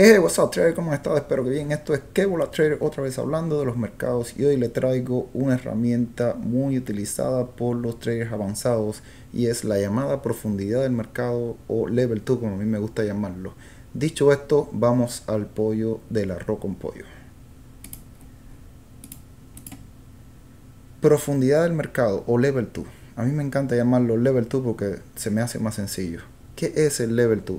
Hey, what's up trader, ¿cómo estás? Espero que bien. Esto es Kebola Trader, otra vez hablando de los mercados y hoy le traigo una herramienta muy utilizada por los traders avanzados y es la llamada profundidad del mercado o level 2 como a mí me gusta llamarlo. Dicho esto, vamos al pollo del arroz con pollo. Profundidad del mercado o level 2. A mí me encanta llamarlo level 2 porque se me hace más sencillo. ¿Qué es el level 2?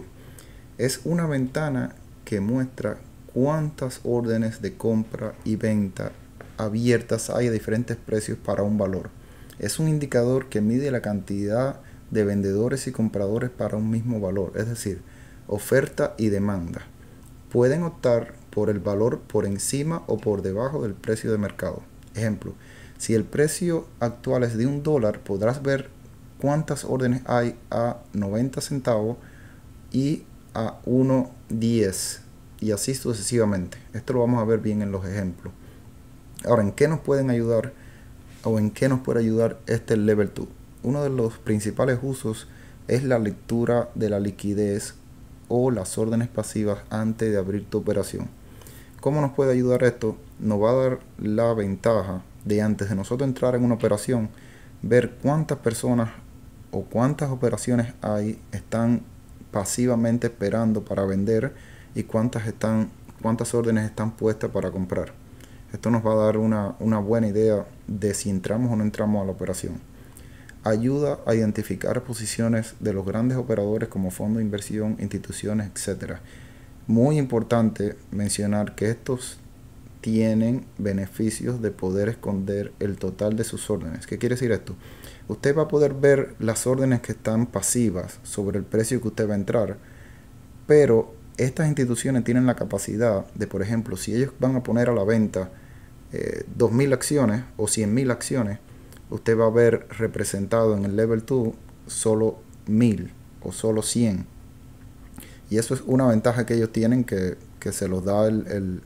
Es una ventana que muestra cuántas órdenes de compra y venta abiertas hay a diferentes precios para un valor. Es un indicador que mide la cantidad de vendedores y compradores para un mismo valor, es decir, oferta y demanda. Pueden optar por el valor por encima o por debajo del precio de mercado. Ejemplo, si el precio actual es de un dólar, podrás ver cuántas órdenes hay a 90 centavos y a 1.10 y así sucesivamente. Esto lo vamos a ver bien en los ejemplos. Ahora, ¿en qué nos pueden ayudar o en qué nos puede ayudar este Level 2? Uno de los principales usos es la lectura de la liquidez o las órdenes pasivas antes de abrir tu operación. ¿Cómo nos puede ayudar esto? Nos va a dar la ventaja de antes de nosotros entrar en una operación, ver cuántas personas o cuántas operaciones hay están pasivamente esperando para vender y cuántas, están, cuántas órdenes están puestas para comprar. Esto nos va a dar una, buena idea de si entramos o no entramos a la operación. Ayuda a identificar posiciones de los grandes operadores como fondo de inversión, instituciones, etcétera Muy importante mencionar que estos tienen beneficios de poder esconder el total de sus órdenes. ¿Qué quiere decir esto? Usted va a poder ver las órdenes que están pasivas sobre el precio que usted va a entrar, pero estas instituciones tienen la capacidad de, por ejemplo, si ellos van a poner a la venta eh, 2.000 acciones o 100.000 acciones, usted va a ver representado en el level 2 solo 1.000 o solo 100. Y eso es una ventaja que ellos tienen que, se los da el,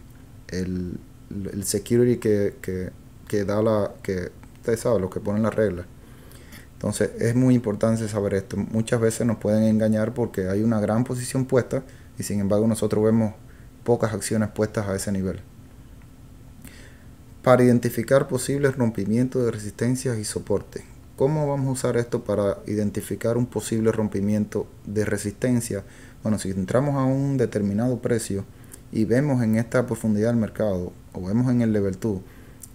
el, el, security que, da la... que usted sabe, los que ponen las reglas. Entonces es muy importante saber esto. Muchas veces nos pueden engañar porque hay una gran posición puesta y sin embargo nosotros vemos pocas acciones puestas a ese nivel. Para identificar posibles rompimientos de resistencias y soporte. ¿Cómo vamos a usar esto para identificar un posible rompimiento de resistencia? Bueno, si entramos a un determinado precio y vemos en esta profundidad del mercado o vemos en el level 2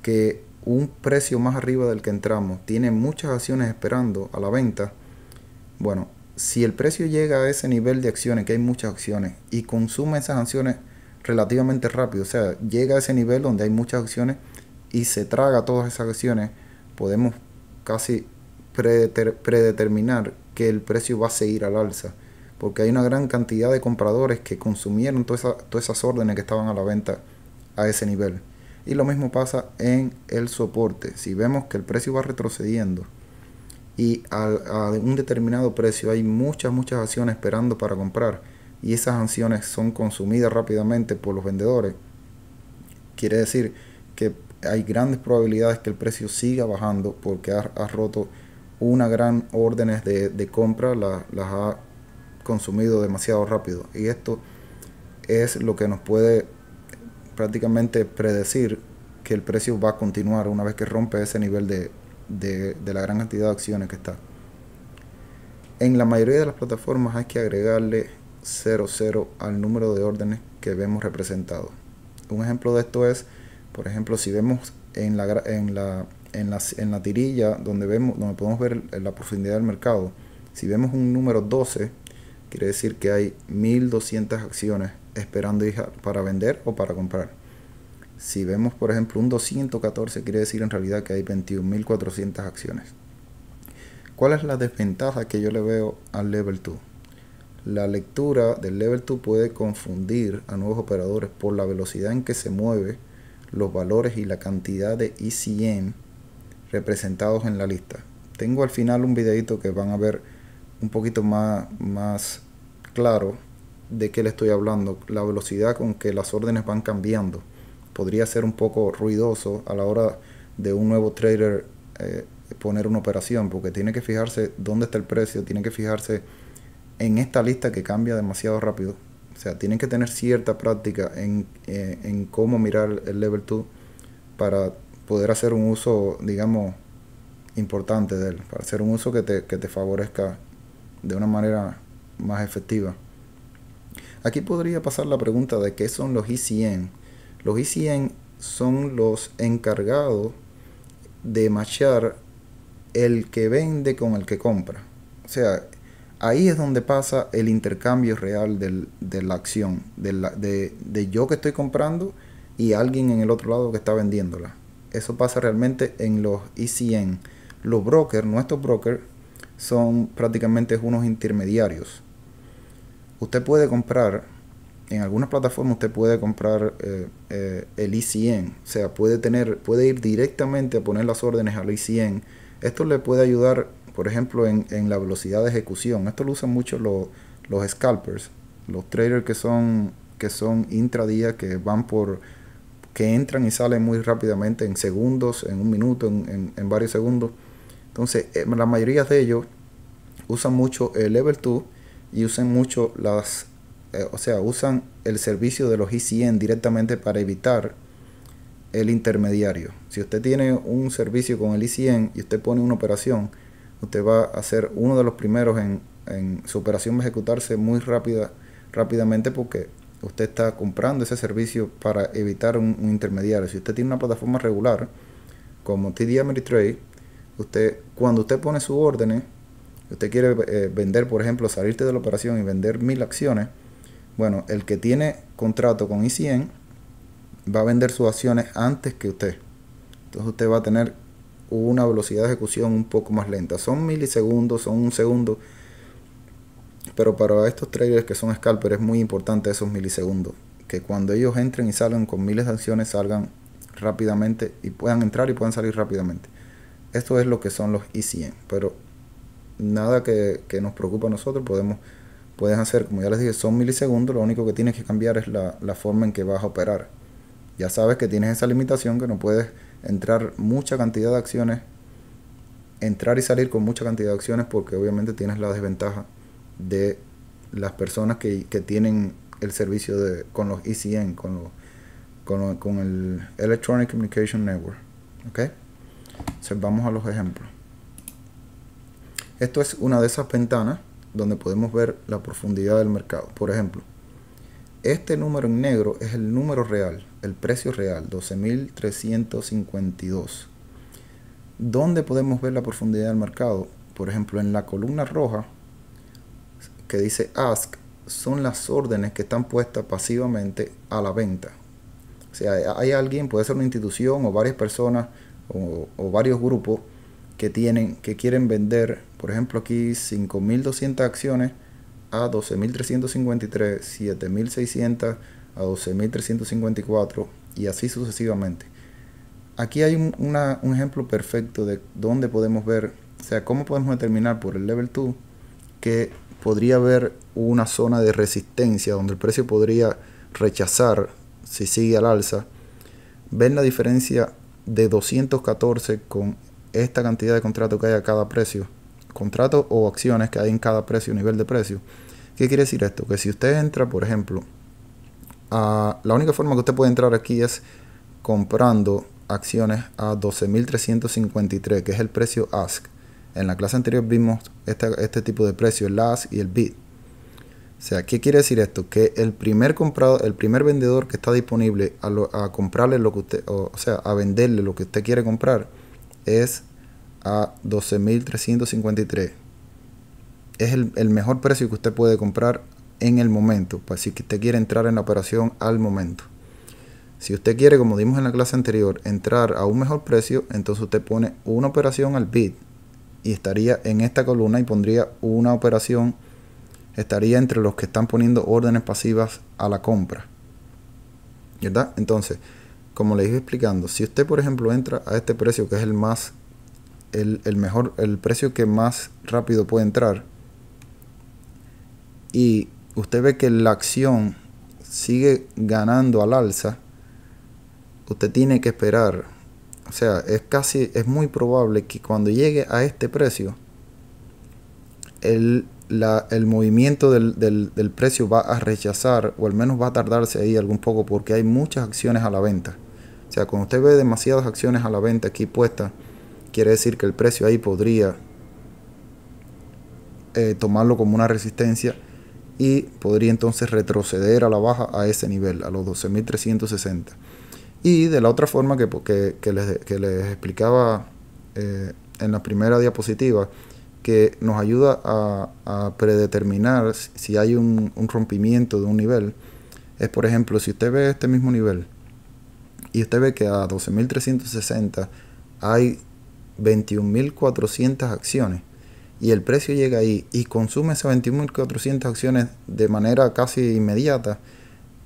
que un precio más arriba del que entramos tiene muchas acciones esperando a la venta, bueno, si el precio llega a ese nivel de acciones, que hay muchas acciones, y consume esas acciones relativamente rápido, o sea, llega a ese nivel donde hay muchas acciones y se traga todas esas acciones, podemos casi predeterminar que el precio va a seguir al alza, porque hay una gran cantidad de compradores que consumieron todas esas órdenes que estaban a la venta a ese nivel. Y lo mismo pasa en el soporte. Si vemos que el precio va retrocediendo, y a un determinado precio hay muchas, muchas acciones esperando para comprar y esas acciones son consumidas rápidamente por los vendedores. Quiere decir que hay grandes probabilidades que el precio siga bajando porque ha roto una gran órdenes de, compra, las ha consumido demasiado rápido. Y esto es lo que nos puede prácticamente predecir que el precio va a continuar una vez que rompe ese nivel de, de, la gran cantidad de acciones que está. En la mayoría de las plataformas hay que agregarle 00 al número de órdenes que vemos representado, Un ejemplo de esto es, por ejemplo, si vemos en la, en la, en la, en la tirilla donde, vemos, donde podemos ver la profundidad del mercado, si vemos un número 12, quiere decir que hay 1200 acciones esperando para vender o para comprar. Si vemos, por ejemplo, un 214, quiere decir en realidad que hay 21.400 acciones. ¿Cuál es la desventaja que yo le veo al level 2? La lectura del level 2 puede confundir a nuevos operadores por la velocidad en que se mueve los valores y la cantidad de ECM representados en la lista. Tengo al final un videito que van a ver un poquito más, más claro de qué le estoy hablando, la velocidad con que las órdenes van cambiando podría ser un poco ruidoso a la hora de un nuevo trader eh, poner una operación, porque tiene que fijarse dónde está el precio, tiene que fijarse en esta lista que cambia demasiado rápido. O sea, tienen que tener cierta práctica en, eh, cómo mirar el level 2 para poder hacer un uso, digamos, importante de él, para hacer un uso que te, que te favorezca de una manera más efectiva. Aquí podría pasar la pregunta de qué son los 100 e los ICN son los encargados de machar el que vende con el que compra. O sea, ahí es donde pasa el intercambio real del, de la acción, de, la, de, de, yo que estoy comprando y alguien en el otro lado que está vendiéndola. Eso pasa realmente en los ECN. Los brokers, nuestros brokers, son prácticamente unos intermediarios. Usted puede comprar en algunas plataformas usted puede comprar eh, eh, el ICN, e o sea, puede, tener, puede ir directamente a poner las órdenes al ICN. E Esto le puede ayudar, por ejemplo, en, en la velocidad de ejecución. Esto lo usan mucho los, scalpers, los traders que son, que son intradía, que van por que entran y salen muy rápidamente en segundos, en un minuto, en, en, varios segundos. Entonces, eh, la mayoría de ellos usan mucho el level 2 y usan mucho las eh, o sea, usan el servicio de los ECN directamente para evitar el intermediario. Si usted tiene un servicio con el ECN y usted pone una operación, usted va a ser uno de los primeros en, su operación ejecutarse muy rápida, rápidamente porque usted está comprando ese servicio para evitar un, intermediario. Si usted tiene una plataforma regular como TD Ameritrade, usted cuando usted pone su orden, usted quiere eh, vender, por ejemplo, salirte de la operación y vender mil acciones, bueno, el que tiene contrato con ICN e va a vender sus acciones antes que usted. Entonces usted va a tener una velocidad de ejecución un poco más lenta. Son milisegundos, son un segundo. Pero para estos traders que son scalpers es muy importante esos milisegundos. Que cuando ellos entren y salgan con miles de acciones salgan rápidamente y puedan entrar y puedan salir rápidamente. Esto es lo que son los ICN, e Pero nada que, que nos preocupa a nosotros. Podemos puedes hacer, como ya les dije, son milisegundos, lo único que tienes que cambiar es la, forma en que vas a operar. Ya sabes que tienes esa limitación, que no puedes entrar mucha cantidad de acciones, entrar y salir con mucha cantidad de acciones, porque obviamente tienes la desventaja de las personas que, tienen el servicio de, con los ECN, con, con, con el Electronic Communication Network. ¿Ok? Entonces vamos a los ejemplos. Esto es una de esas ventanas donde podemos ver la profundidad del mercado. Por ejemplo, este número en negro es el número real, el precio real, 12.352. ¿Dónde podemos ver la profundidad del mercado? Por ejemplo, en la columna roja que dice ask son las órdenes que están puestas pasivamente a la venta. O sea, hay alguien, puede ser una institución o varias personas o, varios grupos que tienen, que quieren vender por ejemplo, aquí 5.200 acciones a 12.353, 7.600 a 12.354 y así sucesivamente. Aquí hay un, ejemplo perfecto de dónde podemos ver, o sea, cómo podemos determinar por el level 2 que podría haber una zona de resistencia donde el precio podría rechazar si sigue al alza. Ven la diferencia de 214 con esta cantidad de contrato que hay a cada precio contratos o acciones que hay en cada precio, nivel de precio. ¿Qué quiere decir esto? Que si usted entra, por ejemplo, a, la única forma que usted puede entrar aquí es comprando acciones a 12.353, que es el precio ask. En la clase anterior vimos este, este tipo de precio, el ask y el bid. O sea, ¿qué quiere decir esto? Que el primer comprado, el primer vendedor que está disponible a, comprarle lo que usted, o, sea, a venderle lo que usted quiere comprar, es 12.353. Es el, mejor precio que usted puede comprar en el momento, pues si usted quiere entrar en la operación al momento. Si usted quiere, como dimos en la clase anterior, entrar a un mejor precio, entonces usted pone una operación al bid y estaría en esta columna y pondría una operación, estaría entre los que están poniendo órdenes pasivas a la compra. ¿Verdad? Entonces, como le iba explicando, si usted por ejemplo entra a este precio que es el más el, mejor, el precio que más rápido puede entrar. Y usted ve que la acción sigue ganando al alza. Usted tiene que esperar. O sea, es casi, es muy probable que cuando llegue a este precio, el, movimiento del, del precio va a rechazar, o al menos va a tardarse ahí algún poco, porque hay muchas acciones a la venta. O sea, cuando usted ve demasiadas acciones a la venta aquí puestas, Quiere decir que el precio ahí podría eh, tomarlo como una resistencia y podría entonces retroceder a la baja a ese nivel, a los 12.360. Y de la otra forma que, les, explicaba eh, en la primera diapositiva, que nos ayuda a, predeterminar si hay un, un, rompimiento de un nivel, es por ejemplo, si usted ve este mismo nivel y usted ve que a 12.360 hay 21.400 acciones y el precio llega ahí y consume esas 21.400 acciones de manera casi inmediata,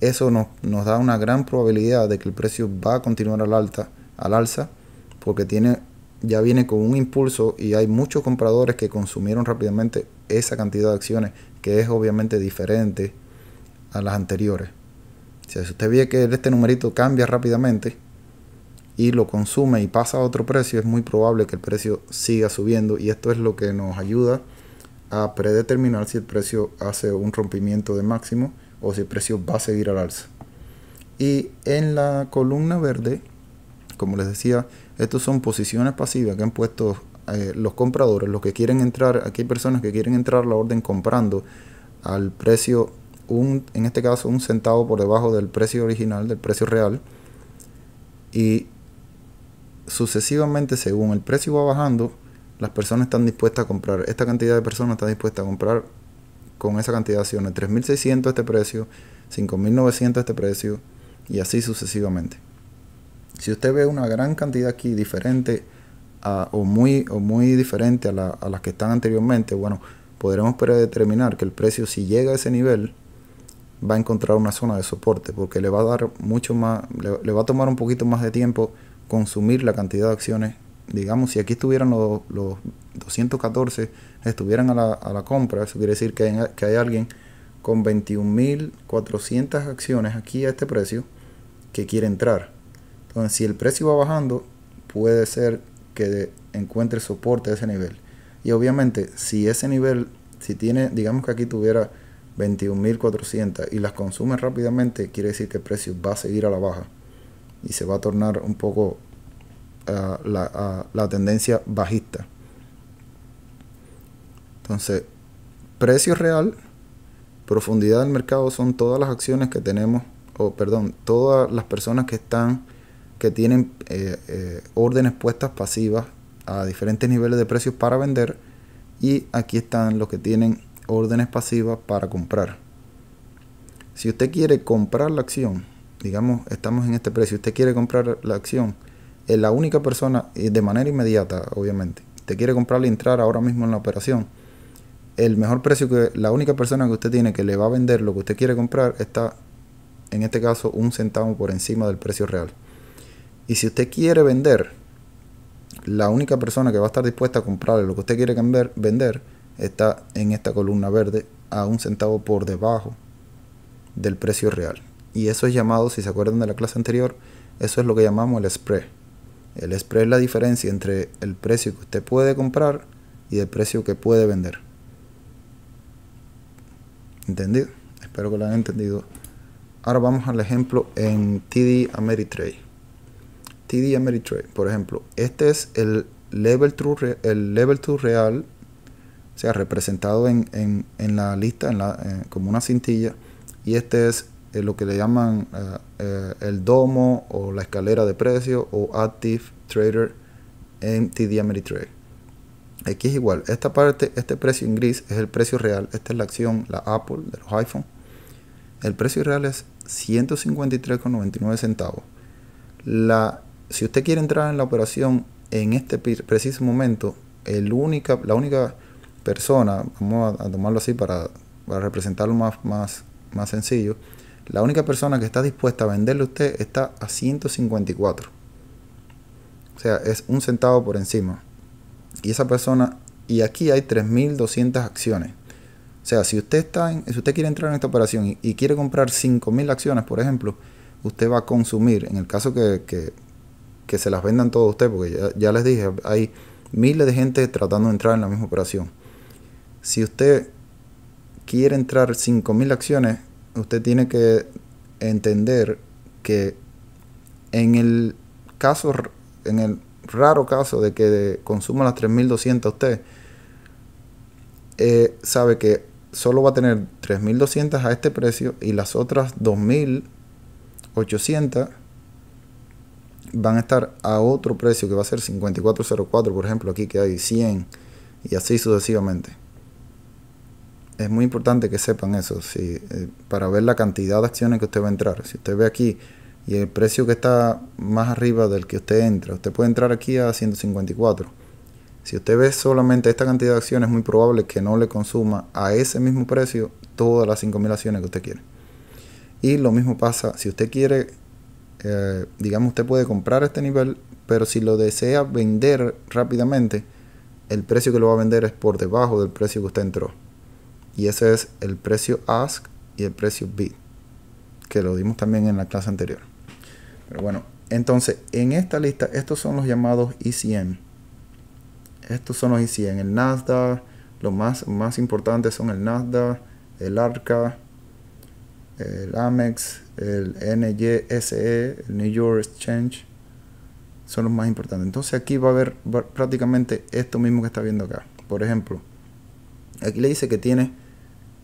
eso nos, nos da una gran probabilidad de que el precio va a continuar al, alta, al alza porque tiene, ya viene con un impulso y hay muchos compradores que consumieron rápidamente esa cantidad de acciones que es obviamente diferente a las anteriores. si usted ve que este numerito cambia rápidamente, y lo consume y pasa a otro precio, es muy probable que el precio siga subiendo y esto es lo que nos ayuda a predeterminar si el precio hace un rompimiento de máximo o si el precio va a seguir al alza. Y en la columna verde, como les decía, estos son posiciones pasivas que han puesto eh, los compradores, los que quieren entrar, aquí hay personas que quieren entrar la orden comprando al precio, un, en este caso un centavo por debajo del precio original, del precio real, y sucesivamente, según el precio va bajando, las personas están dispuestas a comprar. Esta cantidad de personas está dispuesta a comprar con esa cantidad de acciones. 3.600 este precio, 5.900 este precio y así sucesivamente. Si usted ve una gran cantidad aquí diferente o, muy, o muy diferente a, la, a las que están anteriormente, bueno, podremos predeterminar que el precio si llega a ese nivel va a encontrar una zona de soporte porque le va a dar mucho más, le va a tomar un poquito más de tiempo consumir la cantidad de acciones. Digamos, si aquí estuvieran los, 214, estuvieran a la, compra, eso quiere decir que hay, que hay alguien con 21.400 acciones aquí a este precio que quiere entrar. Entonces, si el precio va bajando, puede ser que encuentre soporte a ese nivel. Y obviamente, si ese nivel, si tiene, digamos que aquí tuviera 21.400 y las consume rápidamente, quiere decir que el precio va a seguir a la baja y se va a tornar un poco eh, la, tendencia bajista. Entonces, precio real, profundidad del mercado son todas las acciones que tenemos, o perdón, todas las personas que están, que tienen eh, eh, órdenes puestas pasivas a diferentes niveles de precios para vender. Y aquí están los que tienen órdenes pasivas para comprar. Si usted quiere comprar la acción digamos, estamos en este precio, usted quiere comprar la acción, es la única persona, de manera inmediata, obviamente, usted quiere comprarle y entrar ahora mismo en la operación, el mejor precio que la única persona que usted tiene que le va a vender lo que usted quiere comprar está, en este caso, un centavo por encima del precio real. Y si usted quiere vender, la única persona que va a estar dispuesta a comprarle lo que usted quiere vender está en esta columna verde a un centavo por debajo del precio real. Y eso es llamado, si se acuerdan de la clase anterior, eso es lo que llamamos el spread. El spread es la diferencia entre el precio que usted puede comprar y el precio que puede vender. ¿Entendido? Espero que lo hayan entendido. Ahora vamos al ejemplo en TD Ameritrade. TD Ameritrade, por ejemplo, este es el level 2 el level true real, o sea, representado en, en, la lista, eh, como una cintilla, y este es es eh, lo que le llaman eh, eh, el domo o la escalera de precio o Active Trader en TD Ameritrade. Aquí es igual, esta parte, este precio en gris es el precio real, esta es la acción, la Apple de los iPhone. El precio real es 153,99 centavos. La, si usted quiere entrar en la operación en este preciso momento, el única, la única persona, vamos a, tomarlo así para, representarlo más, más, más sencillo, la única persona que está dispuesta a venderle a usted está a 154. O sea, es un centavo por encima. Y esa persona, y aquí hay 3.200 acciones. O sea, si usted, está en, si usted quiere entrar en esta operación y, quiere comprar 5.000 acciones, por ejemplo, usted va a consumir, en el caso que, se las vendan todos usted porque ya, ya les dije, hay miles de gente tratando de entrar en la misma operación. Si usted quiere entrar 5.000 acciones, usted tiene que entender que en el caso, en el raro caso de que consuma las 3200 usted, eh, sabe que solo va a tener 3200 a este precio y las otras 2800 van a estar a otro precio que va a ser 5404, por ejemplo, aquí que hay 100 y así sucesivamente es muy importante que sepan eso, eh, para ver la cantidad de acciones que usted va a entrar. Si usted ve aquí y el precio que está más arriba del que usted entra, usted puede entrar aquí a 154. Si usted ve solamente esta cantidad de acciones, es muy probable que no le consuma a ese mismo precio todas las 5.000 acciones que usted quiere. Y lo mismo pasa, si usted quiere, eh, digamos, usted puede comprar este nivel, pero si lo desea vender rápidamente, el precio que lo va a vender es por debajo del precio que usted entró y ese es el precio ask y el precio bid que lo dimos también en la clase anterior pero bueno entonces en esta lista estos son los llamados ECM estos son los ECM el Nasdaq los más, más importantes son el Nasdaq el ARCA el Amex el NYSE el New York Exchange son los más importantes entonces aquí va a haber prácticamente esto mismo que está viendo acá por ejemplo aquí le dice que tiene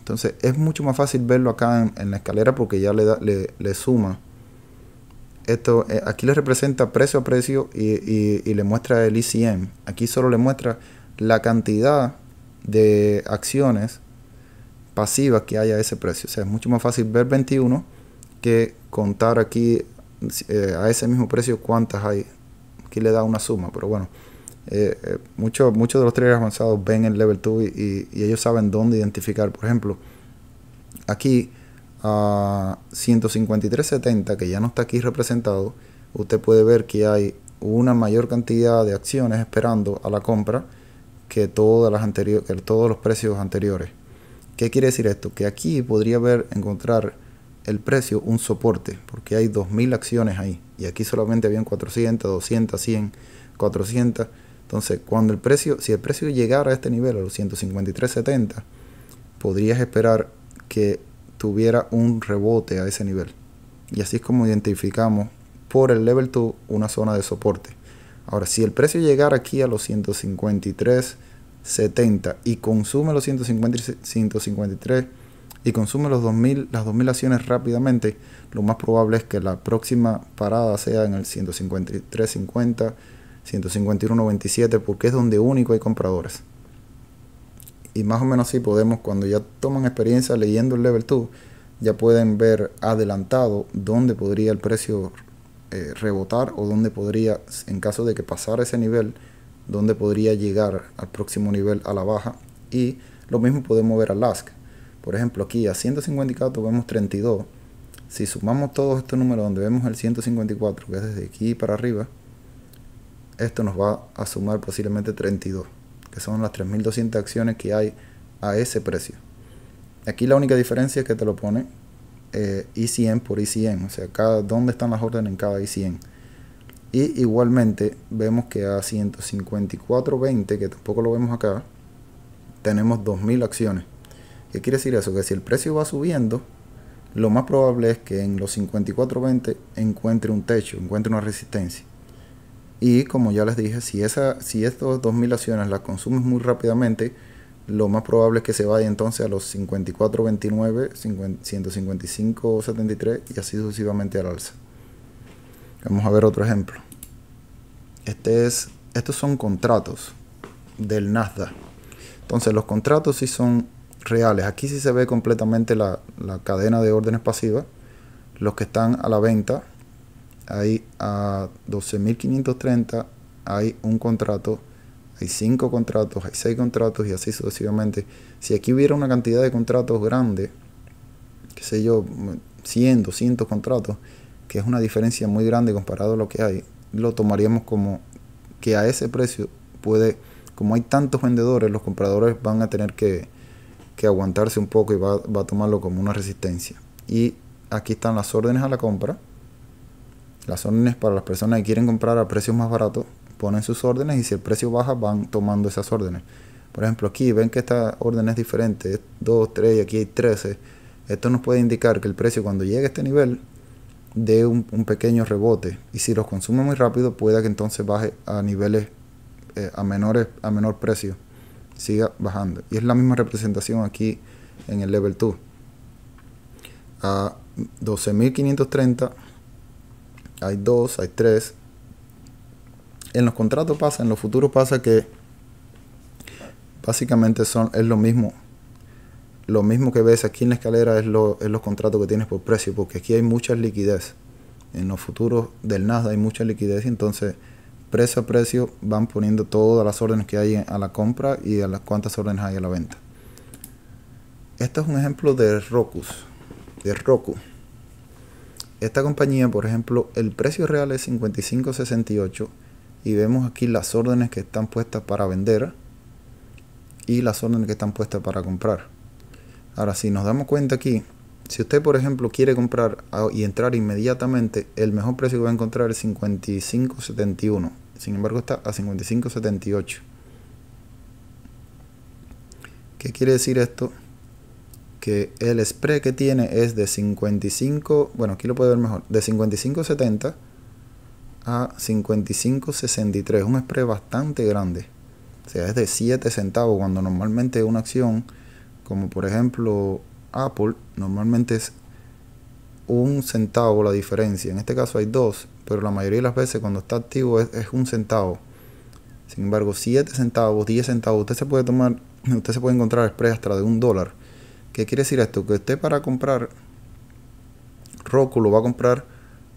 Entonces es mucho más fácil verlo acá en, la escalera porque ya le, le, suma. Esto eh, aquí le representa precio a precio y, y, le muestra el ECM. Aquí solo le muestra la cantidad de acciones pasivas que haya a ese precio. O sea, es mucho más fácil ver 21 que contar aquí eh, a ese mismo precio cuántas hay. Aquí le da una suma, pero bueno. Eh, eh, muchos de los traders avanzados ven el level 2 y, ellos saben dónde identificar. Por ejemplo, aquí a 153.70, que ya no está aquí representado, usted puede ver que hay una mayor cantidad de acciones esperando a la compra que, todas las anteriores todos los precios anteriores. ¿Qué quiere decir esto? Que aquí podría haber, encontrar el precio un soporte, porque hay 2.000 acciones ahí, y aquí solamente habían 400, 200, 100, 400 entonces, cuando el precio, si el precio llegara a este nivel, a los 153.70, podrías esperar que tuviera un rebote a ese nivel. Y así es como identificamos por el level 2 una zona de soporte. Ahora, si el precio llegara aquí a los 153.70 y consume los 153 y consume los 2000, las 2000 acciones rápidamente, lo más probable es que la próxima parada sea en el 153.50 151.27 porque es donde único hay compradores. Y más o menos así podemos, cuando ya toman experiencia leyendo el level 2, ya pueden ver adelantado dónde podría el precio eh, rebotar o dónde podría, en caso de que pasara ese nivel, dónde podría llegar al próximo nivel a la baja. Y lo mismo podemos ver al LASK. Por ejemplo, aquí a 154 vemos 32. Si sumamos todos estos números donde vemos el 154, que es desde aquí para arriba, esto nos va a sumar posiblemente 32, que son las 3.200 acciones que hay a ese precio. Aquí la única diferencia es que te lo pone eh, i 100 por 100 o sea, cada, dónde están las órdenes en cada 100 Y igualmente vemos que a 154.20, que tampoco lo vemos acá, tenemos 2.000 acciones. ¿Qué quiere decir eso? Que si el precio va subiendo, lo más probable es que en los 54.20 encuentre un techo, encuentre una resistencia. Y como ya les dije, si, esa, si estos 2.000 acciones las consumes muy rápidamente, lo más probable es que se vaya entonces a los 54.29, 155.73 y así sucesivamente al alza. Vamos a ver otro ejemplo. Este es, estos son contratos del Nasdaq. Entonces los contratos sí son reales. Aquí sí se ve completamente la, la cadena de órdenes pasivas. Los que están a la venta ahí a 12.530, hay un contrato, hay cinco contratos, hay seis contratos y así sucesivamente. Si aquí hubiera una cantidad de contratos grande, qué sé yo, 100, 200 contratos, que es una diferencia muy grande comparado a lo que hay, lo tomaríamos como que a ese precio puede, como hay tantos vendedores, los compradores van a tener que, aguantarse un poco y va a tomarlo como una resistencia. Y aquí están las órdenes a la compra las órdenes para las personas que quieren comprar a precios más baratos, ponen sus órdenes y si el precio baja van tomando esas órdenes. Por ejemplo, aquí ven que esta orden es diferente, es 2, 3 y aquí hay 13. Esto nos puede indicar que el precio cuando llegue a este nivel dé un, pequeño rebote y si los consume muy rápido pueda que entonces baje a niveles eh, a, menores, a menor precio, siga bajando. Y es la misma representación aquí en el level 2. A 12.530 hay dos, hay tres. En los contratos pasa, en los futuros pasa que básicamente son, es lo mismo. Lo mismo que ves aquí en la escalera es, lo, los contratos que tienes por precio, porque aquí hay mucha liquidez. En los futuros del Nasdaq hay mucha liquidez, entonces precio a precio van poniendo todas las órdenes que hay a la compra y a las cuantas órdenes hay a la venta. Este es un ejemplo de rocus De Roku esta compañía, por ejemplo, el precio real es 55.68 y vemos aquí las órdenes que están puestas para vender y las órdenes que están puestas para comprar. Ahora, si nos damos cuenta aquí, si usted, por ejemplo, quiere comprar y entrar inmediatamente, el mejor precio que va a encontrar es 55.71. Sin embargo, está a 55.78. ¿Qué quiere decir esto? que el spray que tiene es de 55, bueno, aquí lo puede ver mejor, de 55.70 a 55.63, un spray bastante grande. O sea, es de 7 centavos cuando normalmente una acción como por ejemplo Apple, normalmente es un centavo la diferencia. En este caso hay dos, pero la mayoría de las veces cuando está activo es, es un centavo. Sin embargo, 7 centavos, 10 centavos, usted se puede tomar, usted se puede encontrar spray hasta de un dólar. ¿Qué quiere decir esto? Que usted para comprar Roku lo va a comprar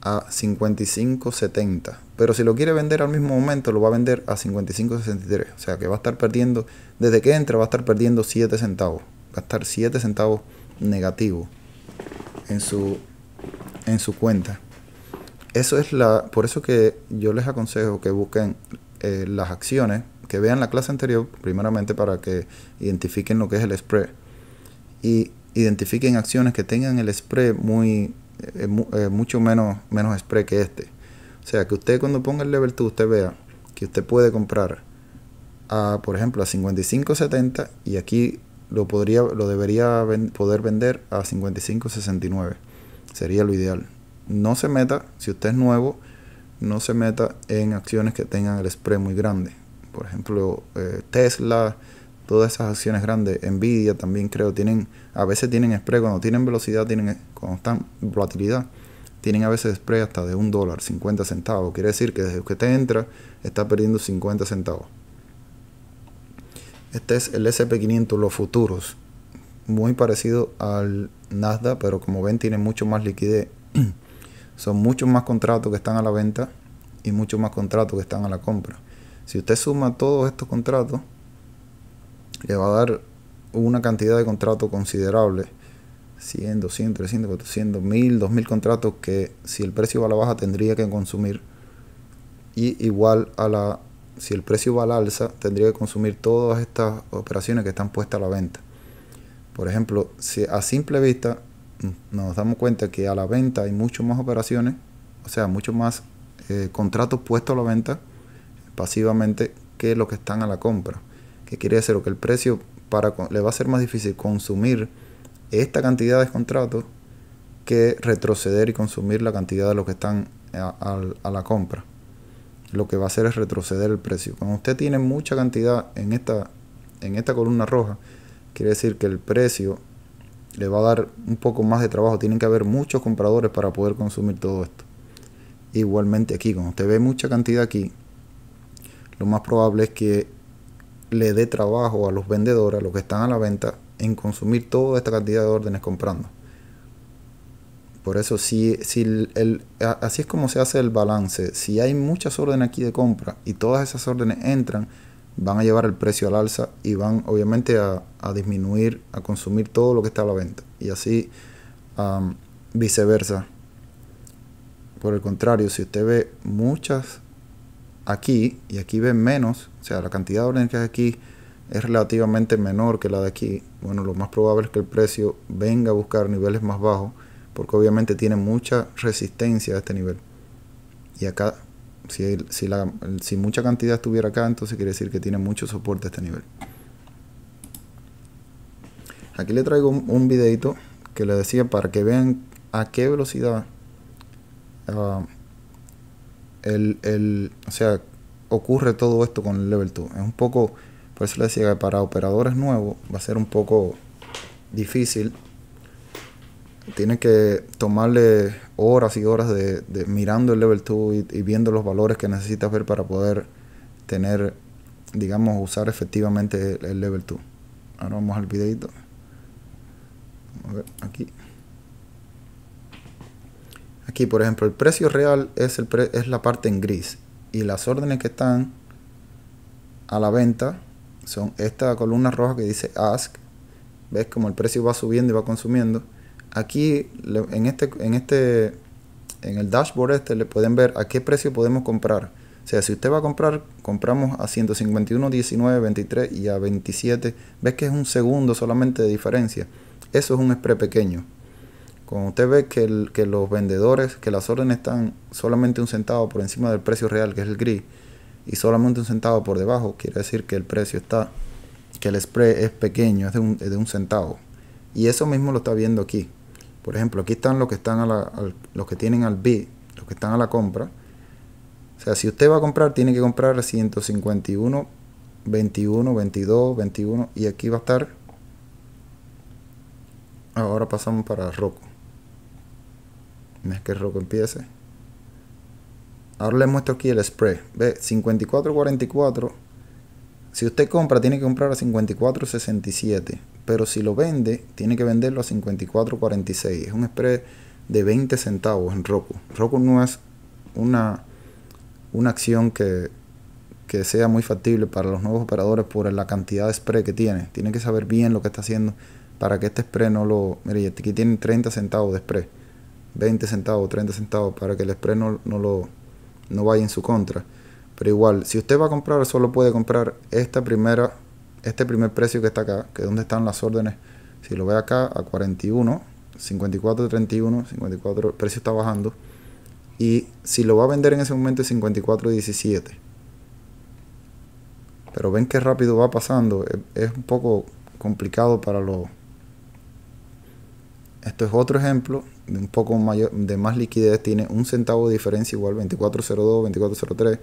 a 55.70. Pero si lo quiere vender al mismo momento, lo va a vender a 55.63. O sea que va a estar perdiendo, desde que entra va a estar perdiendo 7 centavos. Va a estar 7 centavos negativo en su, en su cuenta. Eso es la, por eso que yo les aconsejo que busquen eh, las acciones, que vean la clase anterior primeramente para que identifiquen lo que es el spread y identifiquen acciones que tengan el spray muy, eh, eh, mucho menos, menos spray que este. O sea, que usted cuando ponga el level 2, usted vea que usted puede comprar a, por ejemplo, a 55.70 y aquí lo, podría, lo debería poder vender a 55.69. Sería lo ideal. No se meta, si usted es nuevo, no se meta en acciones que tengan el spread muy grande. Por ejemplo, eh, Tesla, todas esas acciones grandes. Nvidia también creo, tienen, a veces tienen spray, cuando tienen velocidad, tienen, cuando están volatilidad, tienen a veces spray hasta de un dólar, 50 centavos. Quiere decir que desde que te entra, está perdiendo 50 centavos. Este es el SP500, los futuros. Muy parecido al Nasdaq, pero como ven tiene mucho más liquidez. Son muchos más contratos que están a la venta y muchos más contratos que están a la compra. Si usted suma todos estos contratos, le va a dar una cantidad de contratos considerable. 100, 200, 300, 400, 1000, 2000 contratos que si el precio va a la baja tendría que consumir. Y igual a la, si el precio va a la alza, tendría que consumir todas estas operaciones que están puestas a la venta. Por ejemplo, si a simple vista nos damos cuenta que a la venta hay mucho más operaciones, o sea, mucho más eh, contratos puestos a la venta pasivamente que los que están a la compra que quiere decir? que el precio para, le va a ser más difícil consumir esta cantidad de contratos que retroceder y consumir la cantidad de los que están a, la compra. Lo que va a hacer es retroceder el precio. Cuando usted tiene mucha cantidad en esta, en esta columna roja, quiere decir que el precio le va a dar un poco más de trabajo. Tienen que haber muchos compradores para poder consumir todo esto. Igualmente aquí, cuando usted ve mucha cantidad aquí, lo más probable es que le dé trabajo a los vendedores, a los que están a la venta, en consumir toda esta cantidad de órdenes comprando. Por eso, si, si así es como se hace el balance. Si hay muchas órdenes aquí de compra y todas esas órdenes entran, van a llevar el precio al alza y van obviamente a, disminuir, a consumir todo lo que está a la venta. Y así viceversa. Por el contrario, si usted ve muchas aquí y aquí ven menos, o sea, la cantidad de órdenes que aquí es relativamente menor que la de aquí, bueno, lo más probable es que el precio venga a buscar niveles más bajos, porque obviamente tiene mucha resistencia a este nivel. Y acá, si, si, la, si mucha cantidad estuviera acá, entonces quiere decir que tiene mucho soporte a este nivel. Aquí le traigo un, videito que le decía para que vean a qué velocidad ah, el, o sea, ocurre todo esto con el level 2. Es un poco, por eso le decía que para operadores nuevos va a ser un poco difícil. tiene que tomarle horas y horas de, mirando el level 2 y, viendo los valores que necesitas ver para poder tener, digamos, usar efectivamente el, level 2. Ahora vamos al videito. A ver, aquí. Aquí, por ejemplo, el precio real es, el es la parte en gris y las órdenes que están a la venta son esta columna roja que dice ask. ¿Ves como el precio va subiendo y va consumiendo? Aquí en este en este en el dashboard este le pueden ver a qué precio podemos comprar. O sea, si usted va a comprar, compramos a 151, 19, 23 y a 27. ¿Ves que es un segundo solamente de diferencia? Eso es un spread pequeño. Cuando usted ve que, los vendedores, que las órdenes están solamente un centavo por encima del precio real, que es el gris, y solamente un centavo por debajo, quiere decir que el precio está, que el spread es pequeño, es de un, centavo. Y eso mismo lo está viendo aquí. Por ejemplo, aquí están los que están a la, los que tienen al bid, los que están a la compra. O sea, si usted va a comprar, tiene que comprar 151, 21, 22, 21 y aquí va a estar. Ahora pasamos para rojo. No que Roco empiece. Ahora les muestro aquí el spread. Ve, 54.44. Si usted compra, tiene que comprar a 54.67. Pero si lo vende, tiene que venderlo a 54.46. Es un spread de 20 centavos en Roku. Roku no es una, una acción que, que sea muy factible para los nuevos operadores por la cantidad de spray que tiene. Tiene que saber bien lo que está haciendo para que este spread no lo... Mire, aquí tiene 30 centavos de spread. 20 centavos, 30 centavos para que el spread no, lo, no vaya en su contra. Pero igual, si usted va a comprar, solo puede comprar esta primera, este primer precio que está acá, que donde están las órdenes. Si lo ve acá, a 41, 54, 31, 54, el precio está bajando. Y si lo va a vender en ese momento, 54, 17. Pero ven qué rápido va pasando. Es un poco complicado para los esto es otro ejemplo de un poco mayor, de más liquidez. Tiene un centavo de diferencia igual 2402, 2403.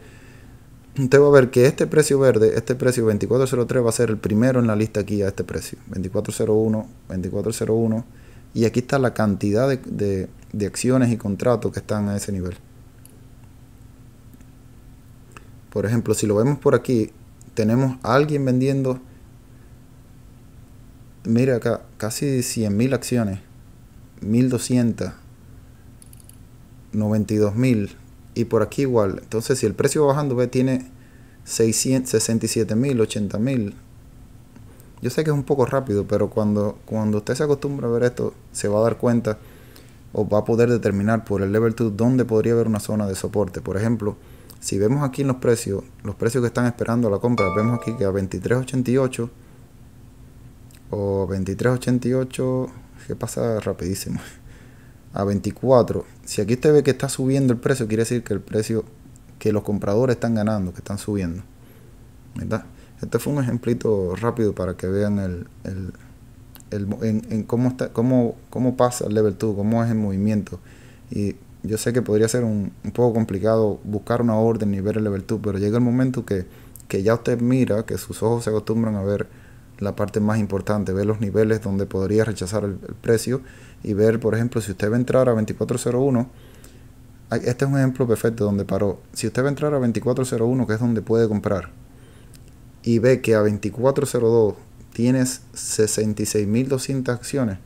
Usted va a ver que este precio verde, este precio 2403 va a ser el primero en la lista aquí a este precio. 2401, 2401. Y aquí está la cantidad de, acciones y contratos que están a ese nivel. Por ejemplo, si lo vemos por aquí, tenemos a alguien vendiendo, mira acá, casi 100.000 acciones 1200, 92.000 y por aquí igual. Entonces si el precio va bajando, ve, tiene 67.000, 80.000. Yo sé que es un poco rápido, pero cuando, cuando usted se acostumbra a ver esto, se va a dar cuenta o va a poder determinar por el level 2 dónde podría haber una zona de soporte. Por ejemplo, si vemos aquí en los precios, los precios que están esperando la compra, vemos aquí que a 23.88 o 23.88 que pasa rapidísimo. A 24. Si aquí usted ve que está subiendo el precio, quiere decir que el precio que los compradores están ganando, que están subiendo. Este fue un ejemplito rápido para que vean el, el, en, cómo, está, cómo, cómo pasa el level 2, cómo es el movimiento. Y yo sé que podría ser un, un, poco complicado buscar una orden y ver el level 2, pero llega el momento que, que ya usted mira, que sus ojos se acostumbran a ver la parte más importante, ver los niveles donde podría rechazar el, precio y ver, por ejemplo, si usted va a entrar a 2401, este es un ejemplo perfecto donde paró. Si usted va a entrar a 2401, que es donde puede comprar, y ve que a 2402 tienes 66.200 acciones,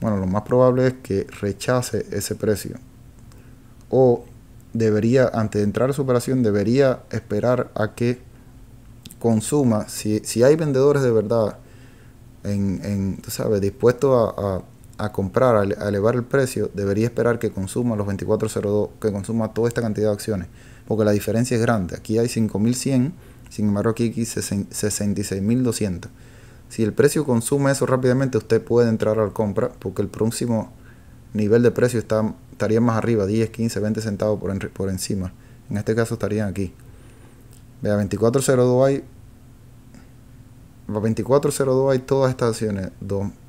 bueno, lo más probable es que rechace ese precio. O debería, antes de entrar a su operación, debería esperar a que consuma, si, si hay vendedores de verdad, en, sabes, dispuestos a, comprar, a, elevar el precio, debería esperar que consuma los 2402, que consuma toda esta cantidad de acciones, porque la diferencia es grande. Aquí hay 5100, sin embargo aquí hay 66200. Si el precio consume eso rápidamente, usted puede entrar al compra, porque el próximo nivel de precio estaría más arriba, 10, 15, 20 centavos por, por encima. En este caso estarían aquí. Vea, 2402 hay 2402 hay todas estas acciones,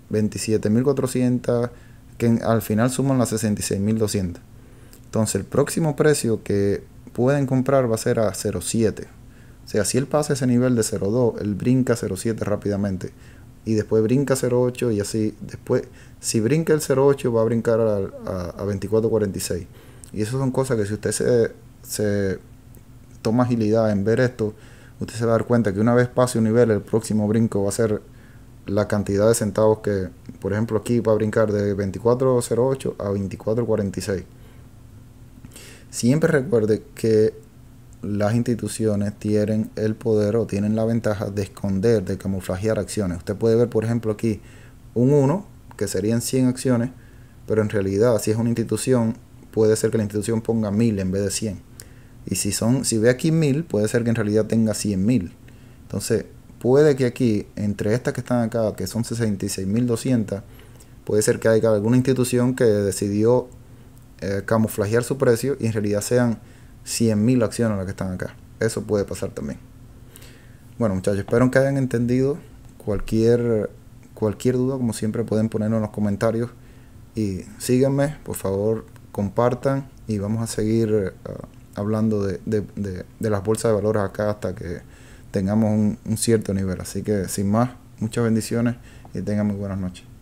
27.400, que al final suman las 66.200. Entonces el próximo precio que pueden comprar va a ser a 0.7. O sea, si él pasa ese nivel de 0.2, él brinca 0.7 rápidamente. Y después brinca 0.8 y así. Después, si brinca el 0.8 va a brincar a, a, 24.46. Y eso son cosas que si usted se, se toma agilidad en ver esto, usted se va a dar cuenta que una vez pase un nivel, el próximo brinco va a ser la cantidad de centavos que, por ejemplo, aquí va a brincar de 24.08 a 24.46. Siempre recuerde que las instituciones tienen el poder o tienen la ventaja de esconder, de camuflajear acciones. Usted puede ver, por ejemplo, aquí un 1, que serían 100 acciones, pero en realidad, si es una institución, puede ser que la institución ponga 1000 en vez de 100 y si, son, si ve aquí 1000, puede ser que en realidad tenga 100.000. Entonces, puede que aquí, entre estas que están acá, que son 66.200, puede ser que haya alguna institución que decidió eh, camuflajear su precio y en realidad sean 100.000 acciones las que están acá. Eso puede pasar también. Bueno muchachos, espero que hayan entendido. Cualquier, cualquier duda, como siempre, pueden ponerlo en los comentarios. Y síganme, por favor, compartan y vamos a seguir eh, hablando de, las bolsas de valores acá hasta que tengamos un, un cierto nivel. Así que sin más, muchas bendiciones y tengan muy buenas noches.